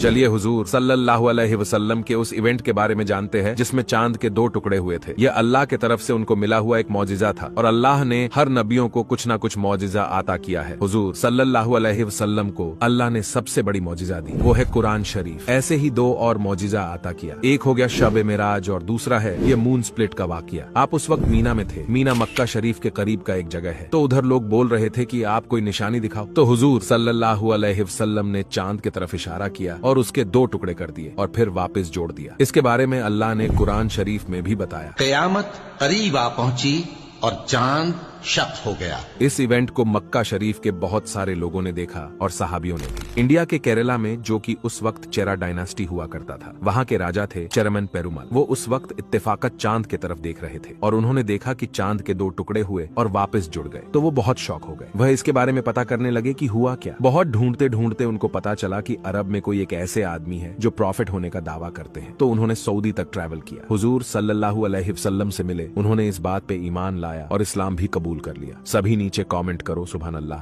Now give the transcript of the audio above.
चलिए हुजूर सल्लल्लाहु अलैहि वसल्लम के उस इवेंट के बारे में जानते हैं जिसमें चांद के दो टुकड़े हुए थे यह अल्लाह के तरफ से उनको मिला हुआ एक मौजिजा था और अल्लाह ने हर नबियों को कुछ ना कुछ मौजिजा आता किया है हुजूर सल्लल्लाहु अलैहि वसल्लम को अल्लाह ने सबसे बड़ी मौजिजा दी वो है कुरान शरीफ ऐसे ही दो और मौजिजा आता किया एक हो गया शब मिराज और दूसरा है ये मून स्प्लिट का वाकया आप उस वक्त मीना में थे मीना मक्का शरीफ के करीब का एक जगह है तो उधर लोग बोल रहे थे की आप कोई निशानी दिखाओ तो हुजूर सल्लल्लाहु अलैहि वसल्लम ने चांद की तरफ इशारा किया और और उसके दो टुकड़े कर दिए और फिर वापस जोड़ दिया इसके बारे में अल्लाह ने कुरान शरीफ में भी बताया कयामत करीब आ पहुंची और चांद शक हो गया इस इवेंट को मक्का शरीफ के बहुत सारे लोगों ने देखा और साहबियों ने भी इंडिया के केरला में जो कि उस वक्त चेरा डायनास्टी हुआ करता था वहाँ के राजा थे चेरमन पेरुमल वो उस वक्त इत्तेफाकत चांद के तरफ देख रहे थे और उन्होंने देखा कि चांद के दो टुकड़े हुए और वापस जुड़ गए तो वो बहुत शौक हो गए वह इसके बारे में पता करने लगे की हुआ क्या बहुत ढूंढते ढूंढते उनको पता चला की अरब में कोई एक ऐसे आदमी है जो प्रॉफिट होने का दावा करते हैं तो उन्होंने सऊदी तक ट्रैवल किया हुजूर सल्लल्लाहु अलैहि वसल्लम से मिले उन्होंने इस बात पे ईमान लाया और इस्लाम भी कबूल कबूल कर लिया सभी नीचे कमेंट करो सुबह अल्लाह